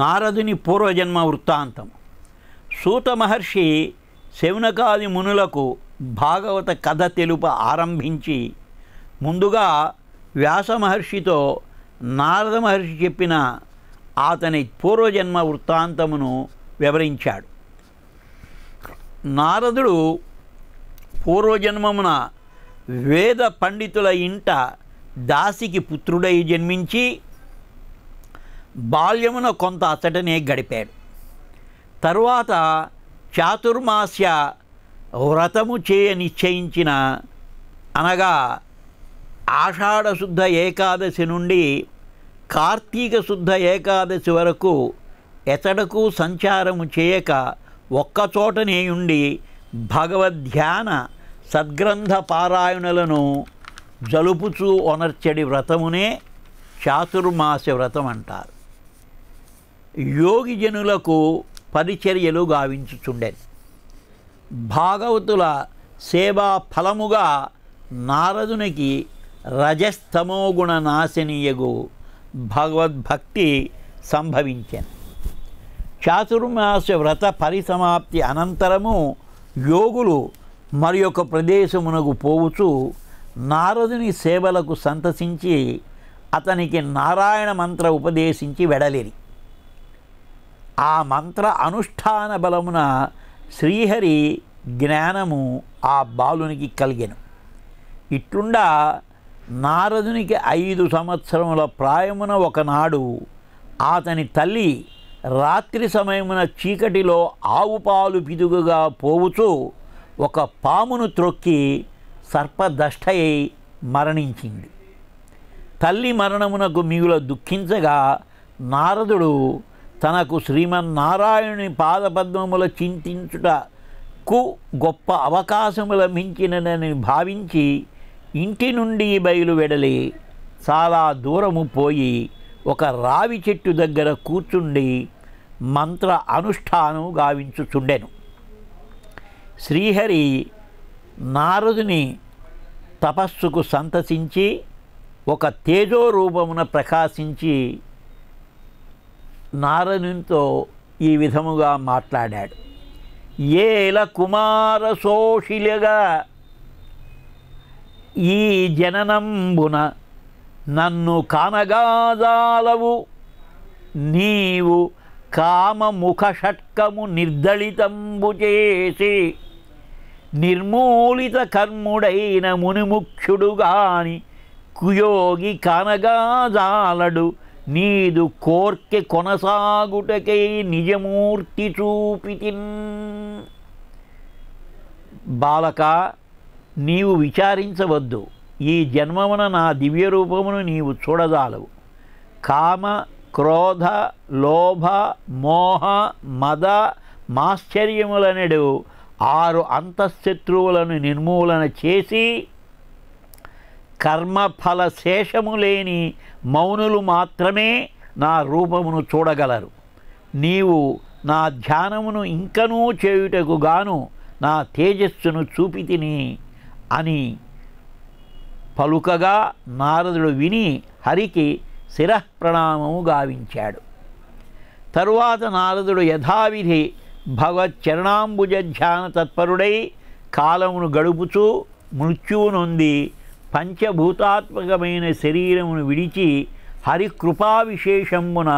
నారదుని పూర్వజన్మ వృత్తాంతం సూత మహర్షి శవనకాది మునులకు భాగవత కథ తెలుప ఆరంభించి ముందుగా వ్యాస మహర్షితో నారద మహర్షి చెప్పిన అతని పూర్వజన్మ వృత్తాంతమును వివరించాడు నారదుడు పూర్వజన్మమున వేద పండితుల ఇంట దాసికి పుత్రుడై జన్మించి బాల్యమున కొంత అతడినే గడిపాడు తరువాత చాతుర్మాస్య వ్రతము చేయ నిశ్చయించిన అనగా ఆషాఢశుద్ధ ఏకాదశి నుండి కార్తీక శుద్ధ ఏకాదశి వరకు ఎతడకు సంచారము చేయక ఒక్కచోటనే ఉండి భగవద్ధ్యాన సద్గ్రంథ పారాయణలను జలుపుచూ ఒనర్చడి వ్రతమునే చాతుర్మాస వ్రతం అంటారు యోగిజనులకు పరిచర్యలు గావించుచుండే భాగవతుల సేవా ఫలముగా నారదునికి రజస్తమో గుణ నాశనీయగు భగవద్భక్తి సంభవించాను చాతుర్మాస వ్రత పరిసమాప్తి అనంతరము యోగులు మరి యొక్క ప్రదేశమునకు పోవుచు నారదుని సేవలకు సంతసించి అతనికి నారాయణ మంత్ర ఉపదేశించి వెడలేని ఆ మంత్ర అనుష్ఠాన బలమున శ్రీహరి జ్ఞానము ఆ బాలునికి కలిగెను ఇట్లుండా నారదునికి ఐదు సంవత్సరముల ప్రాయమున ఒకనాడు అతని తల్లి రాత్రి సమయమున చీకటిలో ఆవు పాలు పిదుగుగా పోవుచూ ఒక పామును త్రొక్కి సర్పదష్టయ్యి మరణించింది తల్లి మరణమునకు మిగుల దుఃఖించగా నారదుడు తనకు శ్రీమన్నారాయణుని పాదపద్మముల చింతించుటకు గొప్ప అవకాశము లభించినని భావించి ఇంటి నుండి బయలు వెడలి చాలా దూరము పోయి ఒక రావి చెట్టు దగ్గర కూర్చుండి మంత్ర అనుష్ఠానం గావించుచుండెను శ్రీహరి నారదుని తపస్సుకు సంతసించి ఒక తేజో రూపమున ప్రకాశించి నారదునితో ఈ విధముగా మాట్లాడాడు ఏల కుమార శోషిలగా ఈ జననంబున నన్ను కానగాదాలవు నీవు కామముఖ షట్కము నిర్దళితంబు చేసి నిర్మూలిత కర్ముడైన మునిముక్షుడు కుయోగి కానగాజాలడు నీదు కోర్కె కొనసాగుటకై నిజమూర్తి చూపితిన్ బాలక నీవు విచారించవద్దు ఈ జన్మమున నా దివ్య రూపమును నీవు చూడదాలవు కామ క్రోధ లోభ మోహ మద మాశ్చర్యములనడు ఆరు అంతఃశత్రువులను నిర్మూలన చేసి కర్మఫల శేషము లేని మౌనులు మాత్రమే నా రూపమును చూడగలరు నీవు నా ధ్యానమును ఇంకనూ చేయుటకు గాను నా తేజస్సును చూపితిని అని పలుకగా నారదుడు విని హరికి శిరఃప్రణామము గావించాడు తరువాత నారదుడు యథావిధి భగవచ్చరణాంబుజ ధ్యాన తత్పరుడై కాలమును గడుపుచూ మృత్యువునొంది పంచభూతాత్మకమైన శరీరమును విడిచి హరికృపా విశేషమున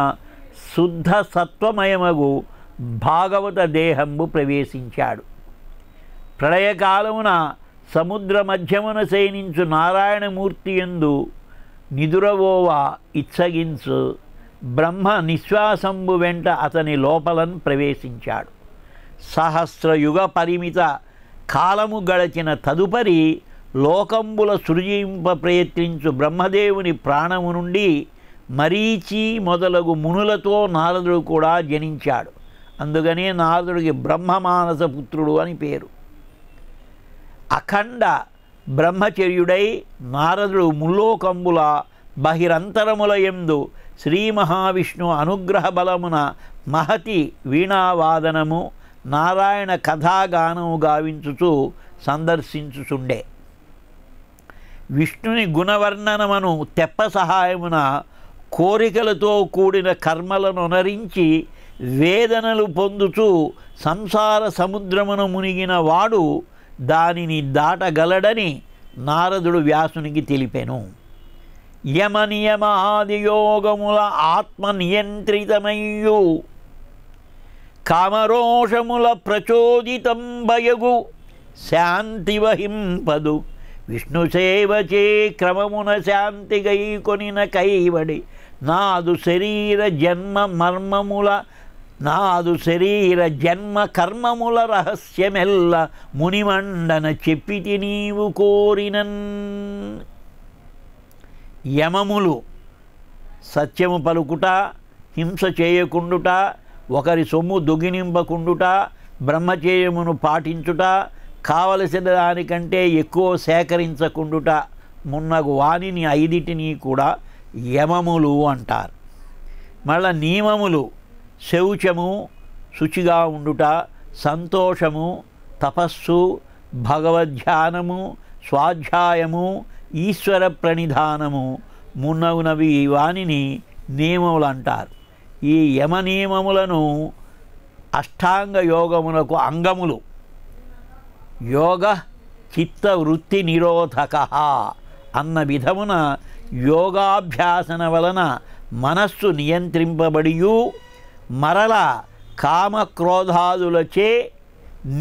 శుద్ధ సత్వమయమగు భాగవత దేహంబు ప్రవేశించాడు ప్రళయకాలమున సముద్ర మధ్యమున శయనించు నారాయణమూర్తి ఎందు నిదురవోవ ఇచ్చగించు బ్రహ్మ నిశ్వాసంబు వెంట అతని లోపలను ప్రవేశించాడు సహస్రయుగ పరిమిత కాలము గడచిన తదుపరి లోకంబుల సృజింప ప్రయత్నించు బ్రహ్మదేవుని ప్రాణము నుండి మరీచి మొదలగు మునులతో నారదుడు కూడా జనించాడు అందుకనే నారదుడికి బ్రహ్మమానస పుత్రుడు అని పేరు అఖండ బ్రహ్మచర్యుడై నారదుడు ముల్లోకంబుల బహిరంతరముల ఎందు శ్రీ మహావిష్ణు అనుగ్రహ బలమున మహతి వీణావాదనము నారాయణ కథాగానము గావించుచు సందర్శించుచుండే విష్ణుని గుణవర్ణనమను తెప్ప సహాయమున కోరికలతో కూడిన కర్మలను నరించి వేదనలు పొందుతూ సంసార సముద్రమును మునిగిన వాడు దానిని దాటగలడని నారదుడు వ్యాసునికి తెలిపెను యమ నియమాదియోగముల ఆత్మ నియంత్రితమయ్యు కామరోషముల ప్రచోదితం భయగు శాంతివహింపదు విష్ణు చే క్రమమున శాంతిగై కొనిన కైవడి నాదు శరీర జన్మ మర్మముల నాదు శరీర జన్మ కర్మముల రహస్యమెల్ల మునిమండన చెప్పితి నీవు కోరినన్ యమములు సత్యము పలుకుట హింస చేయకుండుట ఒకరి సొమ్ము దొగినింపకుండుట బ్రహ్మచేయమును పాటించుట కావలసిన దానికంటే ఎక్కువ సేకరించకుండుట మున్నగు వాణిని ఐదిటిని కూడా యమములు అంటారు మళ్ళా నియమములు శౌచము శుచిగా ఉండుట సంతోషము తపస్సు భగవద్ధ్యానము స్వాధ్యాయము ఈశ్వర ప్రణిధానము మున్నగునవి వాణిని నియమములు అంటారు ఈ యమ నియమములను అష్టాంగ యోగమునకు అంగములు యోగ చిత్త వృత్తి నిరోధక అన్న విధమున యోగాభ్యాసన వలన మనస్సు నియంత్రింపబడియు మరల కామక్రోధాదులచే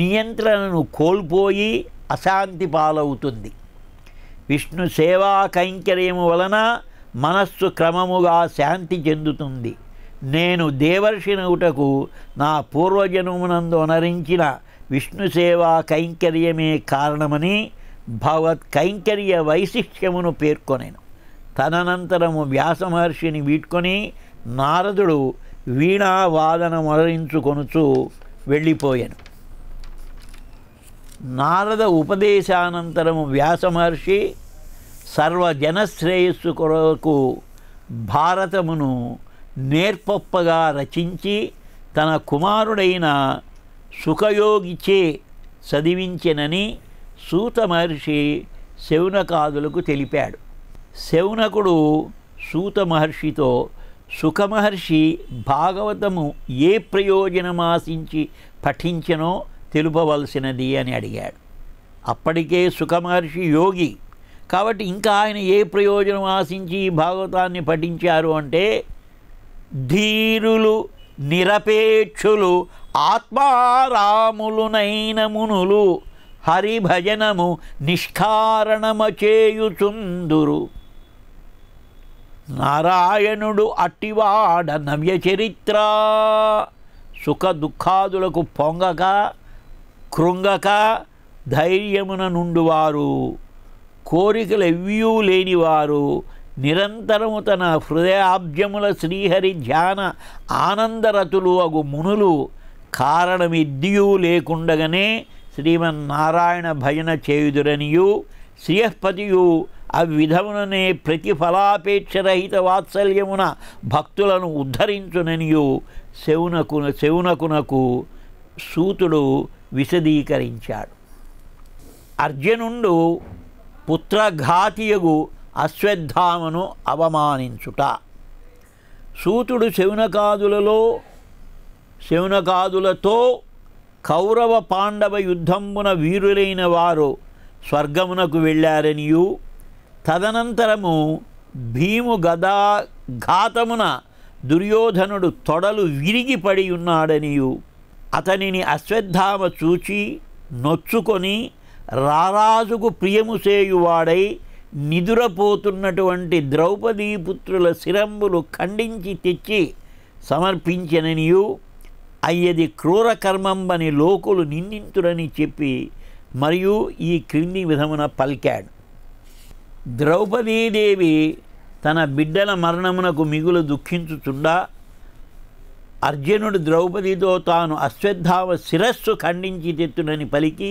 నియంత్రణను కోల్పోయి అశాంతి పాలవుతుంది విష్ణు సేవా కైంకర్యము వలన మనస్సు క్రమముగా శాంతి చెందుతుంది నేను దేవర్షినవుటకు నా పూర్వజన్మనందు అనరించిన విష్ణు సేవా కైంకర్యమే కారణమని భగవత్ కైంకర్య వైశిష్ట్యమును పేర్కొనేను తదనంతరము వ్యాసమహర్షిని వీడ్కొని నారదుడు వీణావాదన మొదలించుకొనుచు వెళ్ళిపోయాను నారద ఉపదేశానంతరము వ్యాసమహర్షి సర్వజనశ్రేయస్సు కొరకు భారతమును నేర్పొప్పగా రచించి తన కుమారుడైన సుఖయోగిచే చదివించెనని సూత మహర్షి శవునకాదులకు తెలిపాడు శవునకుడు సూత మహర్షితో సుఖమహర్షి భాగవతము ఏ ప్రయోజనమాశించి పఠించనో తెలుపవలసినది అని అడిగాడు అప్పటికే సుఖమహర్షి యోగి కాబట్టి ఇంకా ఆయన ఏ ప్రయోజనం ఆశించి ఈ భాగవతాన్ని పఠించారు అంటే ధీరులు నిరపేక్షులు ఆత్మారాములునైన మునులు హరిభజనము నిష్కారణమచేయుచుందురు నారాయణుడు అట్టివాడ నవ్య చరిత్ర సుఖ దుఃఖాదులకు పొంగక కృంగక ధైర్యమున నుండువారు కోరికలు ఎవ్యూ లేనివారు నిరంతరము తన హృదయాబ్జముల శ్రీహరి ధ్యాన ఆనందరతులు అగు మునులు కారణమిద్యూ లేకుండగానే శ్రీమన్నారాయణ భజన చేయుదురనియు శ్రియపతియు అవిధముననే ప్రతిఫలాపేక్షరహిత వాత్సల్యమున భక్తులను ఉద్ధరించుననియు శవునకు శవునకునకు సూతుడు విశదీకరించాడు అర్జునుండు పుత్రఘాతియగు అశ్వత్థామను అవమానించుట సూతుడు శవునకాదులలో శివునకాదులతో కౌరవ పాండవ యుద్ధమున వీరులైన వారు స్వర్గమునకు వెళ్ళారనియు తదనంతరము భీము గదా ఘాతమున దుర్యోధనుడు తొడలు విరిగి పడి ఉన్నాడనియు అతనిని అశ్వత్థామ చూచి నొచ్చుకొని రారాజుకు ప్రియము చేయువాడై నిదురపోతున్నటువంటి ద్రౌపదీపుత్రుల శిరంబులు ఖండించి తెచ్చి సమర్పించననియు అయ్యది క్రూర కర్మంబని లోకులు నిందింతురని చెప్పి మరియు ఈ క్రింది విధమున పలికాడు ద్రౌపదీదేవి తన బిడ్డల మరణమునకు మిగులు దుఃఖించుచుండా అర్జునుడు ద్రౌపదితో తాను అశ్వత్థామ శిరస్సు ఖండించి తెత్తుడని పలికి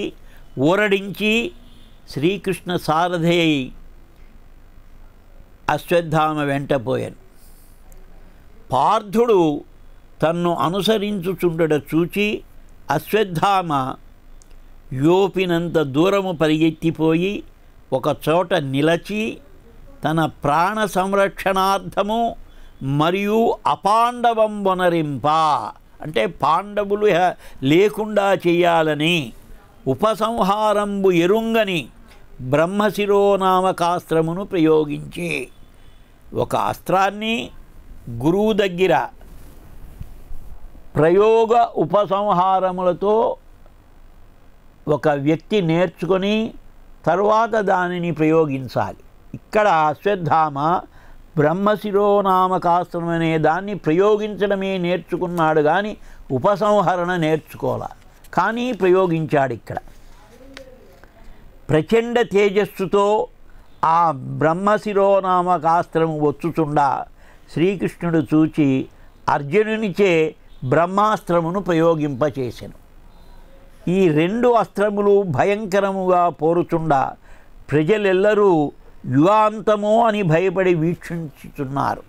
ఊరడించి శ్రీకృష్ణ సారథి అయి అశ్వత్థామ వెంటపోయాను పార్థుడు తన్ను అనుసరించుచుండట చూచి అశ్వత్థామ యోపినంత దూరము పరిగెత్తిపోయి ఒక చోట నిలచి తన ప్రాణ సంరక్షణార్థము మరియు అపాండవం వనరింప అంటే పాండవులు లేకుండా చేయాలని ఉపసంహారంబు ఎరుంగని బ్రహ్మశిరోనామకాస్త్రమును ప్రయోగించి ఒక అస్త్రాన్ని గురువు దగ్గర ప్రయోగ ఉపసంహారములతో ఒక వ్యక్తి నేర్చుకొని తర్వాత దానిని ప్రయోగించాలి ఇక్కడ అశ్వత్థామ బ్రహ్మశిరోనామకాస్త్రం అనే దాన్ని ప్రయోగించడమే నేర్చుకున్నాడు కానీ ఉపసంహరణ నేర్చుకోవాలి కానీ ప్రయోగించాడు ఇక్కడ ప్రచండ తేజస్సుతో ఆ బ్రహ్మశిరోనామకాస్త్రం వచ్చుచుండా శ్రీకృష్ణుడు చూచి అర్జునునిచే బ్రహ్మాస్త్రమును ప్రయోగింపచేసెను ఈ రెండు అస్త్రములు భయంకరముగా పోరుచుండా ప్రజలెల్లరూ యుగాంతమో అని భయపడి వీక్షించుతున్నారు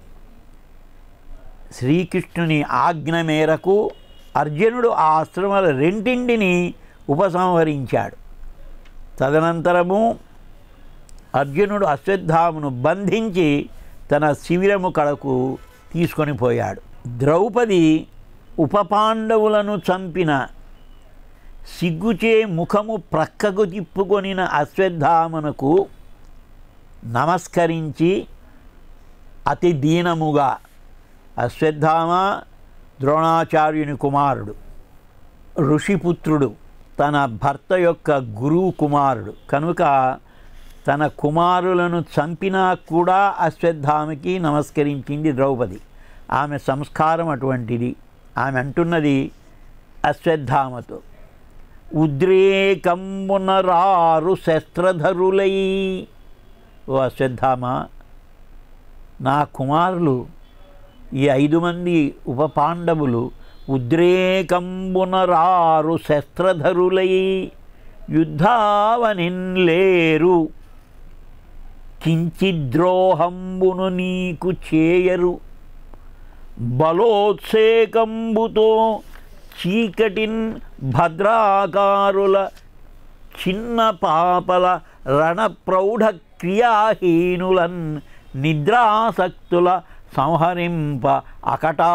శ్రీకృష్ణుని ఆజ్ఞ మేరకు అర్జునుడు ఆ అస్త్రముల రెంటింటిని ఉపసంహరించాడు తదనంతరము అర్జునుడు అశ్వత్థామును బంధించి తన శిబిరము కడకు తీసుకొని పోయాడు ద్రౌపది ఉపపాండవులను చంపిన సిగ్గుచే ముఖము ప్రక్కకు తిప్పుకొనిన అశ్వత్థామనకు నమస్కరించి అతి దీనముగా అశ్వత్థామ ద్రోణాచార్యుని కుమారుడు ఋషిపుత్రుడు తన భర్త యొక్క గురువు కుమారుడు కనుక తన కుమారులను చంపినా కూడా అశ్వత్థామకి నమస్కరించింది ద్రౌపది ఆమె సంస్కారం అటువంటిది ఆమె అంటున్నది అశ్వత్థామతో ఉద్రేకంబునరారు శస్త్రధరులై ఓ అశ్వత్థామ నా కుమారులు ఈ ఐదు మంది ఉప పాండవులు ఉద్రేకంబునరారు శస్త్రధరులై లేరు కించిద్రోహంబును నీకు చేయరు బలోత్సేకంబుతో చీకటిన్ భద్రాకారుల చిన్న పాపల రణప్రౌఢ క్రియాహీనులన్ నిద్రాసక్తుల సంహరింప అకటా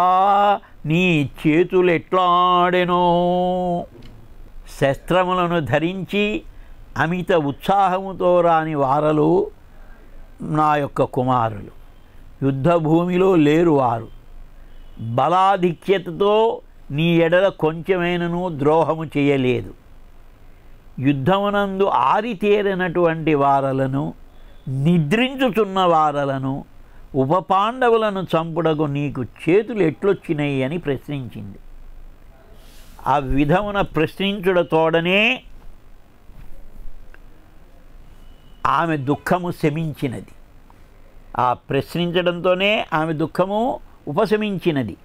నీ చేతులెట్లాడెనో శస్త్రములను ధరించి అమిత ఉత్సాహముతో రాని వారలు నా యొక్క కుమారులు యుద్ధభూమిలో లేరు వారు బలాధిక్యతతో నీ ఎడల కొంచెమైనను ద్రోహము చేయలేదు యుద్ధమునందు ఆరితేరినటువంటి వారలను నిద్రించుచున్న వారలను ఉప పాండవులను చంపుడకు నీకు చేతులు ఎట్లొచ్చినాయి అని ప్రశ్నించింది ఆ విధమున ప్రశ్నించుడ తోడనే ఆమె దుఃఖము శమించినది ఆ ప్రశ్నించడంతోనే ఆమె దుఃఖము ఉపశమించినది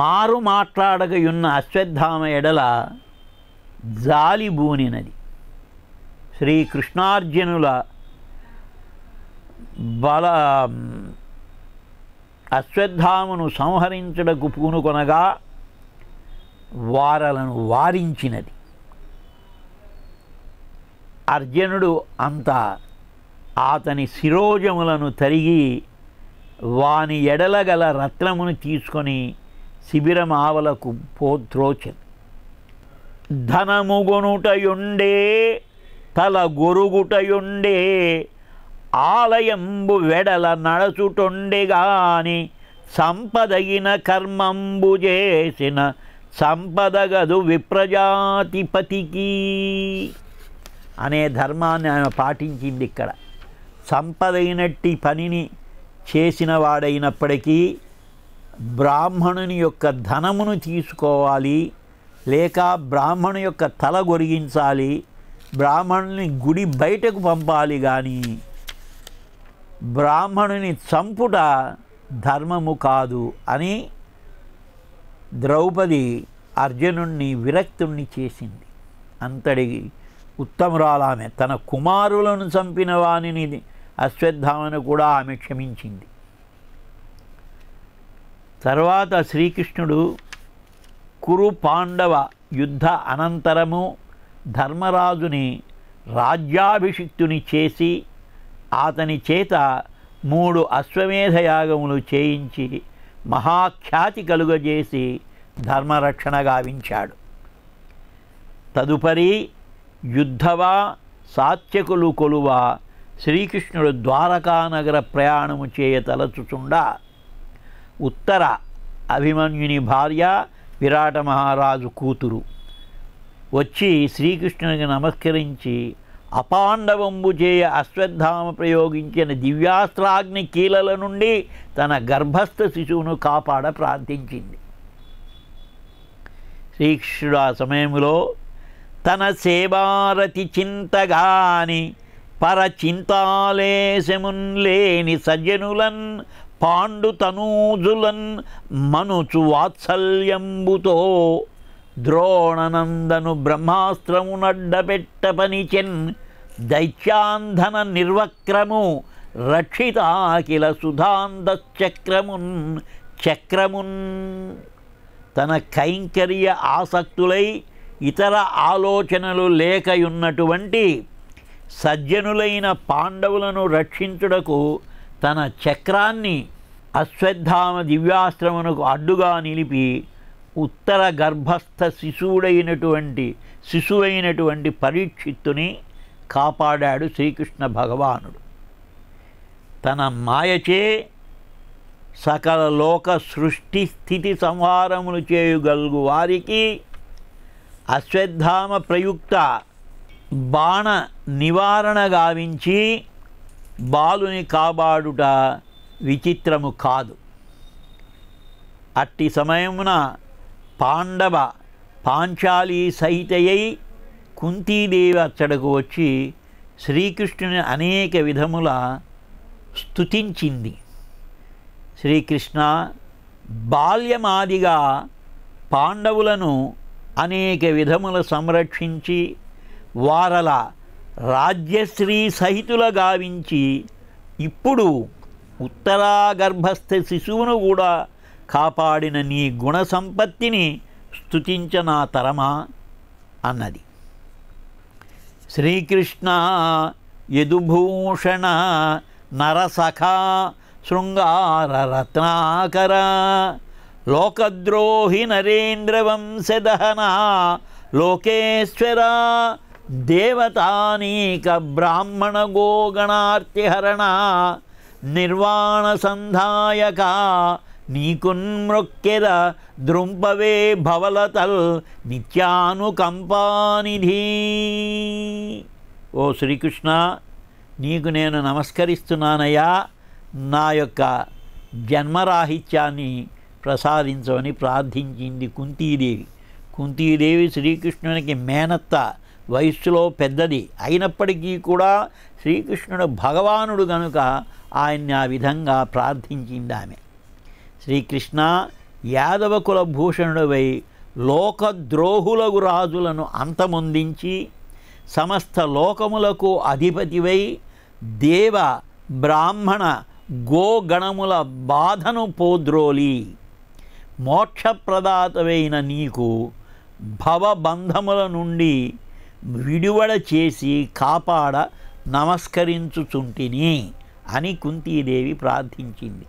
మారు మాట్లాడగయున్న అశ్వత్థామ ఎడల జాలి బూనినది శ్రీకృష్ణార్జునుల బల అశ్వత్థామను సంహరించడకు పూనుకొనగా వారలను వారించినది అర్జునుడు అంత అతని శిరోజములను తరిగి వాని ఎడలగల రత్నమును తీసుకొని శిబిరం ఆవలకు పోద్రోచెను ధనముగొనుటయుండే తల గొరుగుటయుండే ఆలయంబు వెడల నడచుటొండెగాని సంపదగిన కర్మంబు చేసిన సంపదగదు విప్రజాతిపతికి అనే ధర్మాన్ని ఆమె పాటించింది ఇక్కడ సంపదైనట్టి పనిని చేసిన వాడైనప్పటికీ బ్రాహ్మణుని యొక్క ధనమును తీసుకోవాలి లేక బ్రాహ్మణు యొక్క తల గొరిగించాలి బ్రాహ్మణుని గుడి బయటకు పంపాలి కానీ బ్రాహ్మణుని చంపుట ధర్మము కాదు అని ద్రౌపది అర్జునుణ్ణి విరక్తుణ్ణి చేసింది అంతటి ఆమె తన కుమారులను చంపిన వాణిని అశ్వత్థామను కూడా ఆమె క్షమించింది తర్వాత శ్రీకృష్ణుడు కురు పాండవ యుద్ధ అనంతరము ధర్మరాజుని రాజ్యాభిషిక్తుని చేసి అతని చేత మూడు అశ్వమేధయాగములు చేయించి మహాఖ్యాతి కలుగజేసి ధర్మరక్షణ గావించాడు తదుపరి యుద్ధవా సాత్యకులు కొలువా శ్రీకృష్ణుడు ద్వారకానగర ప్రయాణము చేయ తలచుచుండా ఉత్తర అభిమన్యుని భార్య విరాట మహారాజు కూతురు వచ్చి శ్రీకృష్ణునికి నమస్కరించి అపాండవంబు చేయ అశ్వత్థామ ప్రయోగించిన దివ్యాస్త్రాగ్ని కీలల నుండి తన గర్భస్థ శిశువును కాపాడ ప్రార్థించింది శ్రీకృష్ణుడు ఆ సమయంలో తన సేవారతి చింతగాని పరచింతాలేశమున్ లేని సజ్జనులన్ పాండు తనూజులన్ మనుచు వాత్సల్యంబుతో ద్రోణనందను బ్రహ్మాస్త్రమునడ్డబెట్ట పనిచెన్ దైత్యాంధన నిర్వక్రము రక్షితాఖిల సుధాంధచక్రమున్ చక్రమున్ తన కైంకర్య ఆసక్తులై ఇతర ఆలోచనలు లేకయున్నటువంటి సజ్జనులైన పాండవులను రక్షించుటకు తన చక్రాన్ని అశ్వత్థామ దివ్యాశ్రమునకు అడ్డుగా నిలిపి ఉత్తర గర్భస్థ శిశువుడైనటువంటి శిశువైనటువంటి పరీక్షిత్తుని కాపాడాడు శ్రీకృష్ణ భగవానుడు తన మాయచే సకల లోక సృష్టి స్థితి సంహారములు చేయగలుగు వారికి అశ్వత్థామ ప్రయుక్త బాణ నివారణ గావించి బాలుని కాబాడుట విచిత్రము కాదు అట్టి సమయమున పాండవ పాంచాలి సహితయై కుంతీదేవి అచ్చడకు వచ్చి శ్రీకృష్ణుని అనేక విధముల స్థుతించింది శ్రీకృష్ణ బాల్యమాదిగా పాండవులను అనేక విధముల సంరక్షించి వారల రాజ్యశ్రీ సహితుల గావించి ఇప్పుడు ఉత్తరాగర్భస్థ శిశువును కూడా కాపాడిన నీ గుణ సంపత్తిని స్థుతించ నా తరమా అన్నది శ్రీకృష్ణ యదుభూషణ నరసఖా రత్నాకర లోకద్రోహి నరేంద్రవంశదహన లోకేశ్వర దేవతానీక బ్రాహ్మణ గోగణార్తిహరణ నిర్వాణ సంధాయక నీకున్మృక్కిర ద్రుంపవే భవలతల్ నిత్యానుకంపానిధి ఓ శ్రీకృష్ణ నీకు నేను నమస్కరిస్తున్నానయ్యా నా యొక్క జన్మరాహిత్యాన్ని ప్రసాదించమని ప్రార్థించింది కుంతీదేవి కుంతీదేవి శ్రీకృష్ణునికి మేనత్త వయస్సులో పెద్దది అయినప్పటికీ కూడా శ్రీకృష్ణుడు భగవానుడు కనుక ఆయన్ని ఆ విధంగా ప్రార్థించింది ఆమె శ్రీకృష్ణ యాదవ కుల భూషణుడవై లోకద్రోహులకు రాజులను అంతమొందించి సమస్త లోకములకు అధిపతివై దేవ బ్రాహ్మణ గోగణముల బాధను పోద్రోలి మోక్షప్రదాతవైన నీకు భవబంధముల నుండి విడువడ చేసి కాపాడ నమస్కరించుచుంటిని అని కుంతీదేవి ప్రార్థించింది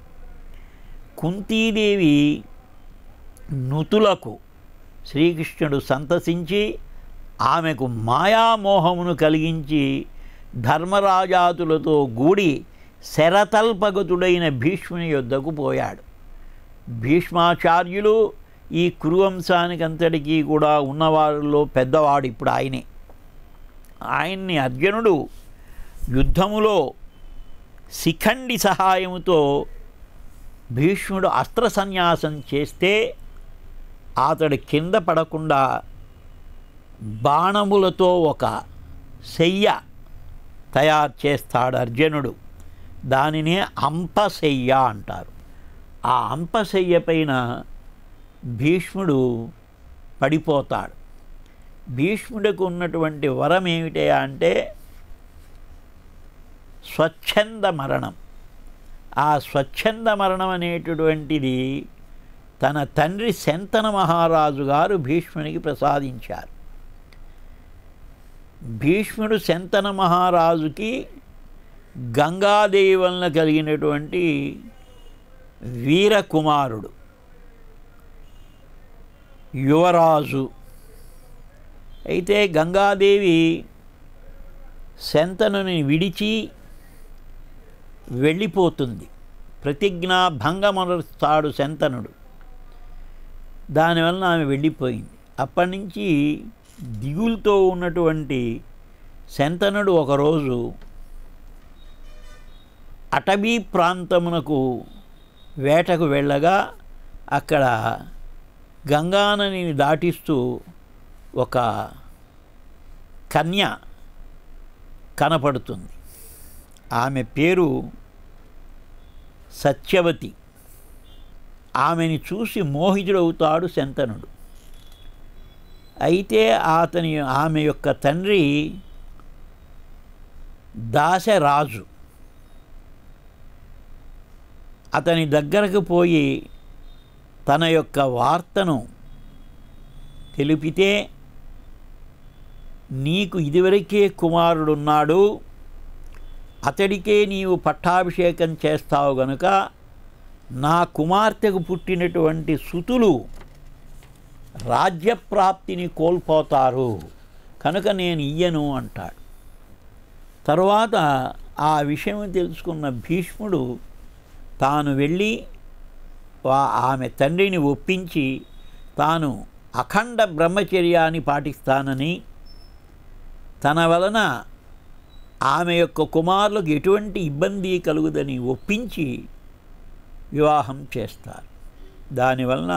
కుంతీదేవి నుతులకు శ్రీకృష్ణుడు సంతసించి ఆమెకు మాయామోహమును కలిగించి ధర్మరాజాతులతో గూడి శరతల్పగతుడైన భీష్ముని యొద్దకు పోయాడు భీష్మాచార్యులు ఈ కురువంశానికంతటికీ కూడా ఉన్నవారిలో పెద్దవాడు ఇప్పుడు ఆయనే ఆయన్ని అర్జునుడు యుద్ధములో శిఖండి సహాయముతో భీష్ముడు అస్త్ర సన్యాసం చేస్తే అతడు కింద పడకుండా బాణములతో ఒక శయ్య తయారు చేస్తాడు అర్జునుడు దానినే అంపశయ్య అంటారు ఆ అంపశయ్య పైన భీష్ముడు పడిపోతాడు భీష్ముడికి ఉన్నటువంటి వరం ఏమిటే అంటే స్వచ్ఛంద మరణం ఆ స్వచ్ఛంద మరణం అనేటటువంటిది తన తండ్రి శంతన మహారాజు గారు భీష్మునికి ప్రసాదించారు భీష్ముడు శంతన మహారాజుకి గంగాదేవి వలన కలిగినటువంటి వీరకుమారుడు యువరాజు అయితే గంగాదేవి శంతనుని విడిచి వెళ్ళిపోతుంది ప్రతిజ్ఞా భంగమరుస్తాడు శంతనుడు దానివలన ఆమె వెళ్ళిపోయింది అప్పటి నుంచి దిగులతో ఉన్నటువంటి శంతనుడు ఒకరోజు అటవీ ప్రాంతమునకు వేటకు వెళ్ళగా అక్కడ గంగానని దాటిస్తూ ఒక కన్య కనపడుతుంది ఆమె పేరు సత్యవతి ఆమెని చూసి మోహితుడవుతాడు శంతనుడు అయితే అతని ఆమె యొక్క తండ్రి దాసరాజు అతని దగ్గరకు పోయి తన యొక్క వార్తను తెలిపితే నీకు ఇదివరకే కుమారుడున్నాడు అతడికే నీవు పట్టాభిషేకం చేస్తావు గనుక నా కుమార్తెకు పుట్టినటువంటి సుతులు రాజ్యప్రాప్తిని కోల్పోతారు కనుక నేను ఇయ్యను అంటాడు తర్వాత ఆ విషయం తెలుసుకున్న భీష్ముడు తాను వెళ్ళి ఆమె తండ్రిని ఒప్పించి తాను అఖండ బ్రహ్మచర్యాన్ని పాటిస్తానని తన వలన ఆమె యొక్క కుమారులకు ఎటువంటి ఇబ్బంది కలుగుదని ఒప్పించి వివాహం చేస్తారు దానివలన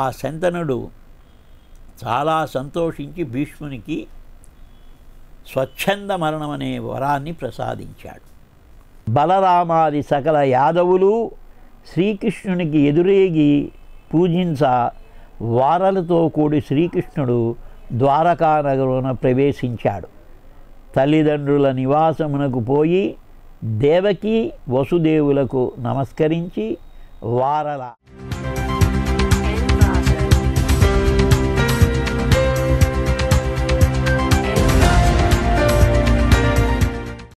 ఆ శంతనుడు చాలా సంతోషించి భీష్మునికి స్వచ్ఛంద మరణం అనే వరాన్ని ప్రసాదించాడు బలరామాది సకల యాదవులు శ్రీకృష్ణునికి ఎదురేగి పూజించ వారలతో కూడి శ్రీకృష్ణుడు ద్వారకానగరున ప్రవేశించాడు తల్లిదండ్రుల నివాసమునకు పోయి దేవకి వసుదేవులకు నమస్కరించి వారలా